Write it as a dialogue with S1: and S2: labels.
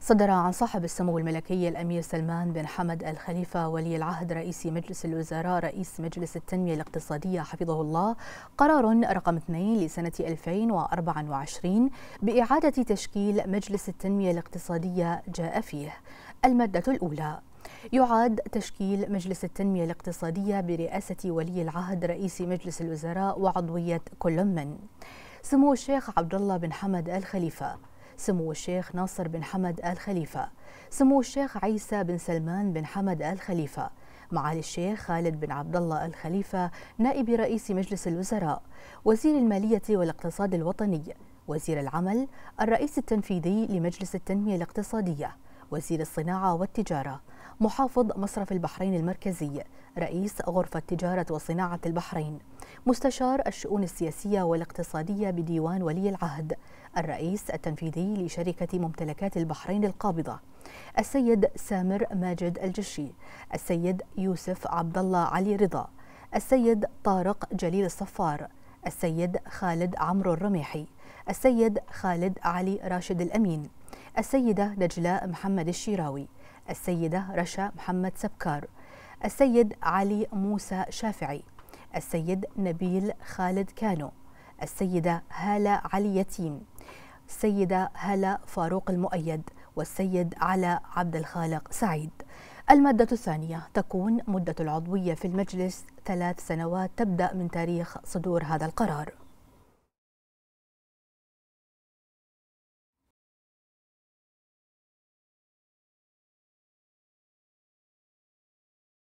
S1: صدر عن صاحب السمو الملكي الأمير سلمان بن حمد الخليفة ولي العهد رئيس مجلس الوزراء رئيس مجلس التنمية الاقتصادية حفظه الله قرار رقم 2 لسنة 2024 بإعادة تشكيل مجلس التنمية الاقتصادية جاء فيه المادة الأولى يعاد تشكيل مجلس التنمية الاقتصادية برئاسة ولي العهد رئيس مجلس الوزراء وعضوية كل من سمو الشيخ عبد الله بن حمد الخليفة سمو الشيخ ناصر بن حمد آل خليفة سمو الشيخ عيسى بن سلمان بن حمد آل خليفة معالي الشيخ خالد بن عبد الله الخليفة نائب رئيس مجلس الوزراء وزير المالية والاقتصاد الوطني وزير العمل الرئيس التنفيذي لمجلس التنمية الاقتصادية وزير الصناعة والتجارة محافظ مصرف البحرين المركزي رئيس غرفة تجارة وصناعة البحرين مستشار الشؤون السياسية والاقتصادية بديوان ولي العهد الرئيس التنفيذي لشركة ممتلكات البحرين القابضة السيد سامر ماجد الجشي السيد يوسف عبد الله علي رضا السيد طارق جليل الصفار السيد خالد عمرو الرميحي السيد خالد علي راشد الأمين السيدة نجلاء محمد الشيراوي السيدة رشا محمد سبكار السيد علي موسى شافعي السيد نبيل خالد كانو السيدة هالة علي يتيم السيدة هالة فاروق المؤيد والسيد علاء عبد الخالق سعيد المادة الثانية تكون مدة العضوية في المجلس ثلاث سنوات تبدأ من تاريخ صدور هذا القرار